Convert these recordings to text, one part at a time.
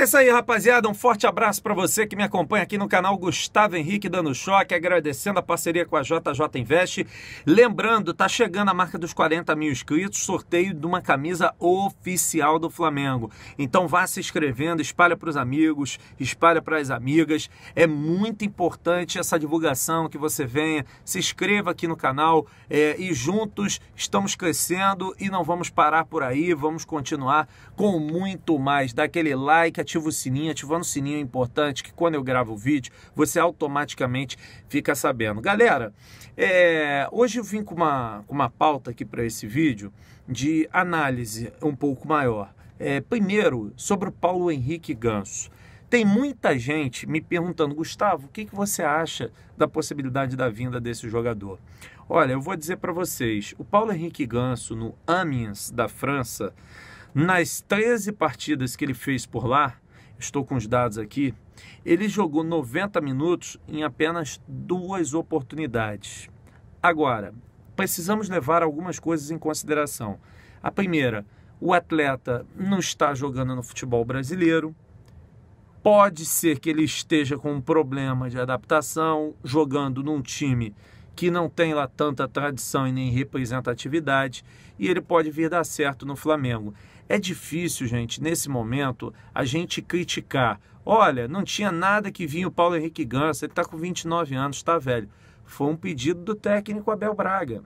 É isso aí, rapaziada. Um forte abraço para você que me acompanha aqui no canal Gustavo Henrique Dando Choque, agradecendo a parceria com a JJ Invest. Lembrando, tá chegando a marca dos 40 mil inscritos, sorteio de uma camisa oficial do Flamengo. Então vá se inscrevendo, espalha para os amigos, espalha para as amigas. É muito importante essa divulgação que você venha, se inscreva aqui no canal é, e juntos estamos crescendo e não vamos parar por aí, vamos continuar com muito mais. Dá aquele like, ativa o sininho. Ativando o sininho é importante que quando eu gravo o vídeo, você automaticamente fica sabendo. Galera, é... hoje eu vim com uma, com uma pauta aqui para esse vídeo de análise um pouco maior. É, primeiro, sobre o Paulo Henrique Ganso. Tem muita gente me perguntando, Gustavo, o que, que você acha da possibilidade da vinda desse jogador? Olha, eu vou dizer para vocês, o Paulo Henrique Ganso no Amiens da França, nas 13 partidas que ele fez por lá, estou com os dados aqui, ele jogou 90 minutos em apenas duas oportunidades. Agora, precisamos levar algumas coisas em consideração. A primeira, o atleta não está jogando no futebol brasileiro. Pode ser que ele esteja com um problema de adaptação, jogando num time que não tem lá tanta tradição e nem representatividade, e ele pode vir dar certo no Flamengo. É difícil, gente, nesse momento, a gente criticar. Olha, não tinha nada que vinha o Paulo Henrique Ganso, ele está com 29 anos, está velho. Foi um pedido do técnico Abel Braga.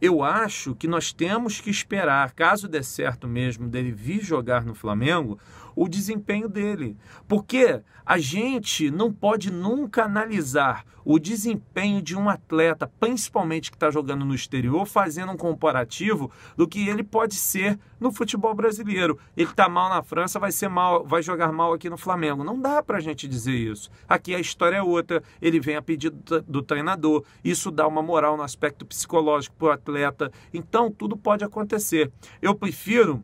Eu acho que nós temos que esperar, caso dê certo mesmo dele vir jogar no Flamengo, o desempenho dele. Porque a gente não pode nunca analisar o desempenho de um atleta, principalmente que está jogando no exterior, fazendo um comparativo do que ele pode ser no futebol brasileiro. Ele está mal na França, vai ser mal, vai jogar mal aqui no Flamengo. Não dá para a gente dizer isso. Aqui a história é outra. Ele vem a pedido do treinador. Isso dá uma moral no aspecto psicológico para atleta. Então, tudo pode acontecer. Eu prefiro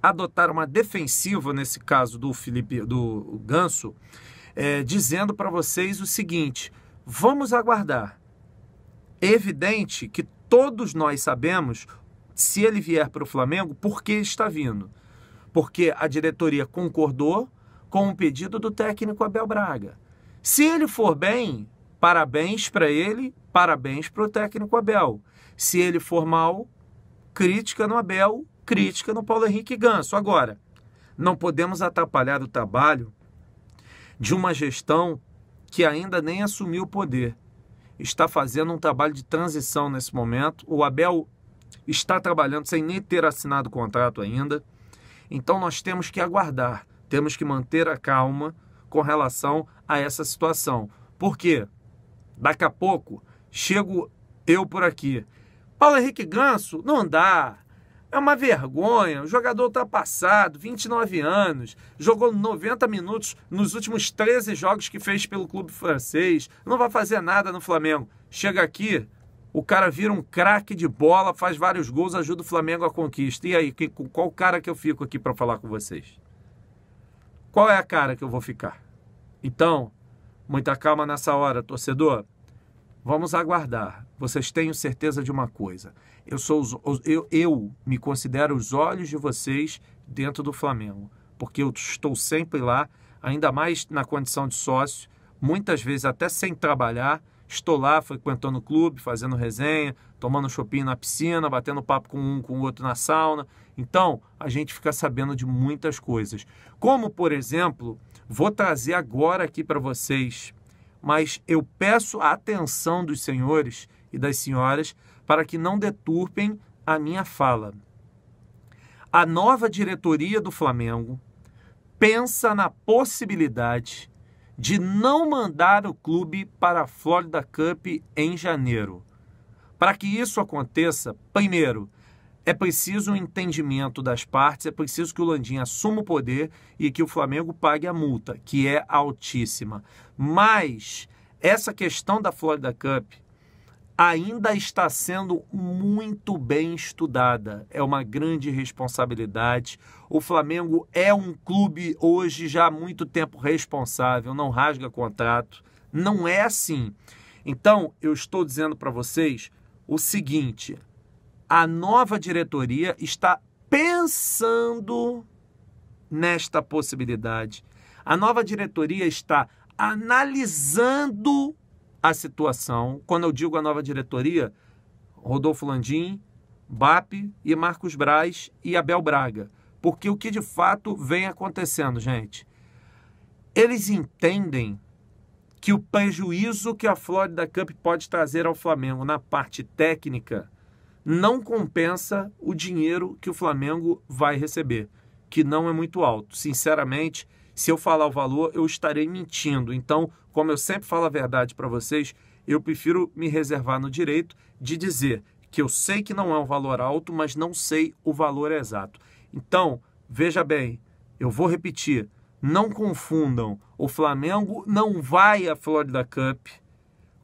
adotar uma defensiva, nesse caso do Felipe do Ganso, é, dizendo para vocês o seguinte: vamos aguardar. É evidente que todos nós sabemos se ele vier para o Flamengo, por que está vindo? Porque a diretoria concordou com o pedido do técnico Abel Braga. Se ele for bem, Parabéns para ele, parabéns para o técnico Abel. Se ele for mal, crítica no Abel, crítica no Paulo Henrique Ganso. Agora, não podemos atrapalhar o trabalho de uma gestão que ainda nem assumiu o poder. Está fazendo um trabalho de transição nesse momento. O Abel está trabalhando sem nem ter assinado o contrato ainda. Então nós temos que aguardar, temos que manter a calma com relação a essa situação. Por quê? Daqui a pouco chego eu por aqui. Paulo Henrique Ganso, não dá. É uma vergonha. O jogador está passado, 29 anos, jogou 90 minutos nos últimos 13 jogos que fez pelo clube francês, não vai fazer nada no Flamengo. Chega aqui, o cara vira um craque de bola, faz vários gols, ajuda o Flamengo a conquista. E aí, com qual cara que eu fico aqui para falar com vocês? Qual é a cara que eu vou ficar? Então, muita calma nessa hora, torcedor. Vamos aguardar. Vocês tenham certeza de uma coisa. Eu sou os, eu, eu me considero os olhos de vocês dentro do Flamengo, porque eu estou sempre lá, ainda mais na condição de sócio, muitas vezes até sem trabalhar, estou lá frequentando o clube, fazendo resenha, tomando chopinho na piscina, batendo papo com um, com o outro na sauna. Então, a gente fica sabendo de muitas coisas. Como, por exemplo, vou trazer agora aqui para vocês mas eu peço a atenção dos senhores e das senhoras para que não deturpem a minha fala. A nova diretoria do Flamengo pensa na possibilidade de não mandar o clube para a Florida Cup em janeiro. Para que isso aconteça, primeiro, é preciso um entendimento das partes, é preciso que o Landim assuma o poder e que o Flamengo pague a multa, que é altíssima. Mas essa questão da Florida Cup ainda está sendo muito bem estudada. É uma grande responsabilidade. O Flamengo é um clube hoje já há muito tempo responsável, não rasga contrato. Não é assim. Então, eu estou dizendo para vocês o seguinte: a nova diretoria está pensando nesta possibilidade. A nova diretoria está analisando a situação. Quando eu digo a nova diretoria, Rodolfo Landim, BAP e Marcos Braz e Abel Braga. Porque o que de fato vem acontecendo, gente? Eles entendem que o prejuízo que a Florida Cup pode trazer ao Flamengo na parte técnica não compensa o dinheiro que o Flamengo vai receber, que não é muito alto. Sinceramente, se eu falar o valor, eu estarei mentindo. Então, como eu sempre falo a verdade para vocês, eu prefiro me reservar no direito de dizer que eu sei que não é um valor alto, mas não sei o valor exato. Então, veja bem, eu vou repetir, não confundam, o Flamengo não vai à Florida Cup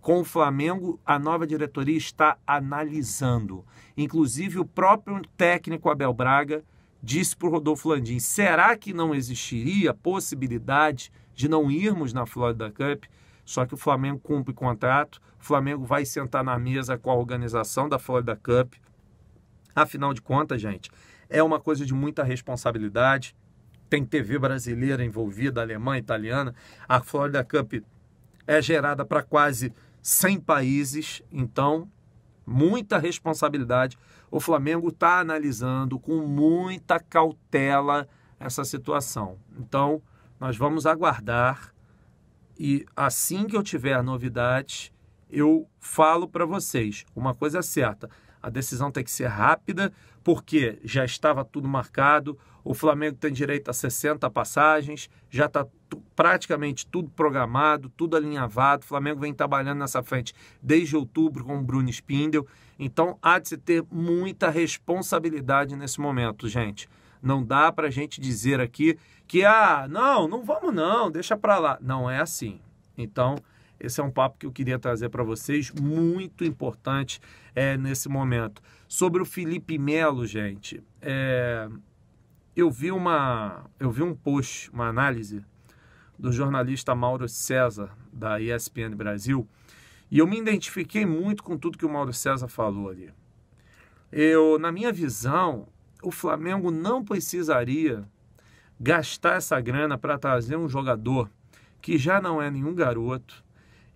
com o Flamengo, a nova diretoria está analisando. Inclusive, o próprio técnico Abel Braga disse para o Rodolfo Landim: será que não existiria possibilidade de não irmos na Florida Cup? Só que o Flamengo cumpre contrato, o Flamengo vai sentar na mesa com a organização da Florida Cup. Afinal de contas, gente, é uma coisa de muita responsabilidade. Tem TV brasileira envolvida, alemã, italiana. A Florida Cup é gerada para quase 100 países, então muita responsabilidade. O Flamengo está analisando com muita cautela essa situação. Então, nós vamos aguardar e assim que eu tiver novidades, eu falo para vocês. Uma coisa é certa, a decisão tem que ser rápida, porque já estava tudo marcado. O Flamengo tem direito a 60 passagens, já está praticamente tudo programado, tudo alinhavado. O Flamengo vem trabalhando nessa frente desde outubro com o Bruno Spindel. Então há de se ter muita responsabilidade nesse momento, gente. Não dá para a gente dizer aqui que, ah, não, não vamos não, deixa para lá. Não é assim. Então, esse é um papo que eu queria trazer para vocês, muito importante é, nesse momento. Sobre o Felipe Melo, gente, é, eu vi uma, eu vi um post, uma análise do jornalista Mauro César da ESPN Brasil e eu me identifiquei muito com tudo que o Mauro César falou ali. Eu, na minha visão, o Flamengo não precisaria gastar essa grana para trazer um jogador que já não é nenhum garoto,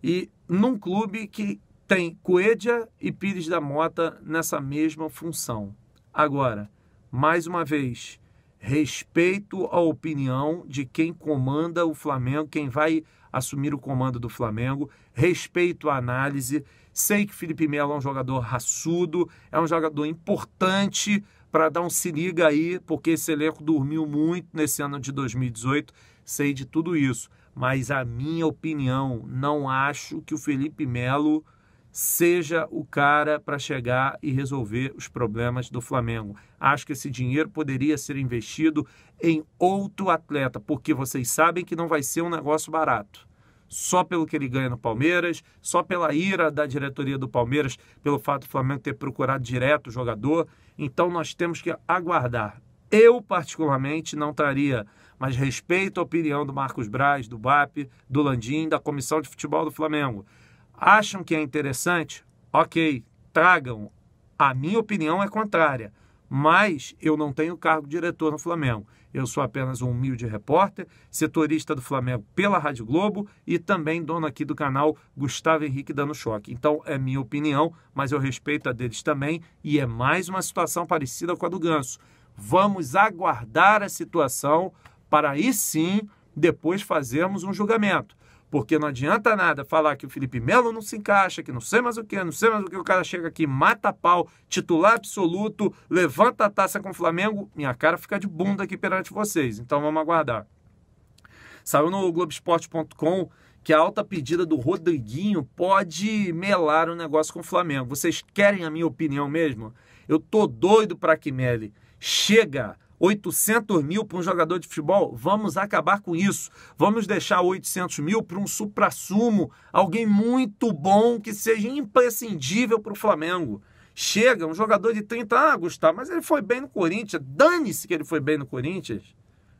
e num clube que tem Coedia e Pires da Mota nessa mesma função. Agora, mais uma vez, respeito a opinião de quem comanda o Flamengo, quem vai assumir o comando do Flamengo, respeito a análise. Sei que Felipe Melo é um jogador raçudo, é um jogador importante para dar um se liga aí, porque esse elenco dormiu muito nesse ano de 2018. Sei de tudo isso mas a minha opinião, não acho que o Felipe Melo seja o cara para chegar e resolver os problemas do Flamengo. Acho que esse dinheiro poderia ser investido em outro atleta, porque vocês sabem que não vai ser um negócio barato. Só pelo que ele ganha no Palmeiras, só pela ira da diretoria do Palmeiras, pelo fato do Flamengo ter procurado direto o jogador. Então nós temos que aguardar. Eu, particularmente, não estaria, mas respeito a opinião do Marcos Braz, do BAP, do Landim, da Comissão de Futebol do Flamengo. Acham que é interessante? Ok, tragam. A minha opinião é contrária, mas eu não tenho cargo de diretor no Flamengo. Eu sou apenas um humilde repórter, setorista do Flamengo pela Rádio Globo e também dono aqui do canal Gustavo Henrique Dando Choque. Então é minha opinião, mas eu respeito a deles também e é mais uma situação parecida com a do Ganso Vamos aguardar a situação para aí sim depois fazermos um julgamento. Porque não adianta nada falar que o Felipe Melo não se encaixa, que não sei mais o que, não sei mais o que, o cara chega aqui, mata pau, titular absoluto, levanta a taça com o Flamengo, minha cara fica de bunda aqui perante vocês. Então vamos aguardar. Saiu no Globoesporte.com que a alta pedida do Rodriguinho pode melar o negócio com o Flamengo. Vocês querem a minha opinião mesmo? Eu tô doido para que mele. Chega! 800 mil para um jogador de futebol, vamos acabar com isso. Vamos deixar 800 mil para um supra-sumo, alguém muito bom que seja imprescindível para o Flamengo. Chega, um jogador de 30 anos, ah, Gustavo, mas ele foi bem no Corinthians. Dane-se que ele foi bem no Corinthians.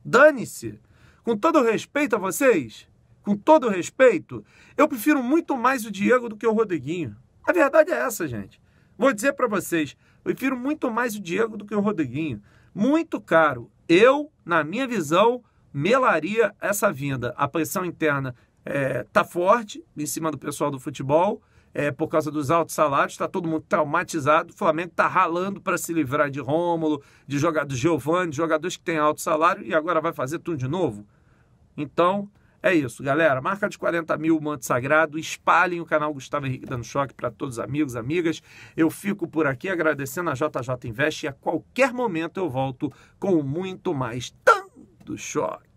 Dane-se. Com todo respeito a vocês, com todo respeito, eu prefiro muito mais o Diego do que o Rodriguinho. A verdade é essa, gente. Vou dizer para vocês, eu prefiro muito mais o Diego do que o Rodriguinho. Muito caro. Eu, na minha visão, melaria essa vinda. A pressão interna é, tá forte em cima do pessoal do futebol, é, por causa dos altos salários, está todo mundo traumatizado. O Flamengo está ralando para se livrar de Rômulo, de jogadores Giovanni, de jogadores que têm alto salário e agora vai fazer tudo de novo. Então, é isso, galera. Marca de 40 mil, Manto Sagrado. Espalhem o canal Gustavo Henrique Dando Choque para todos os amigos, amigas. Eu fico por aqui agradecendo a JJ Invest e a qualquer momento eu volto com muito mais tanto Choque.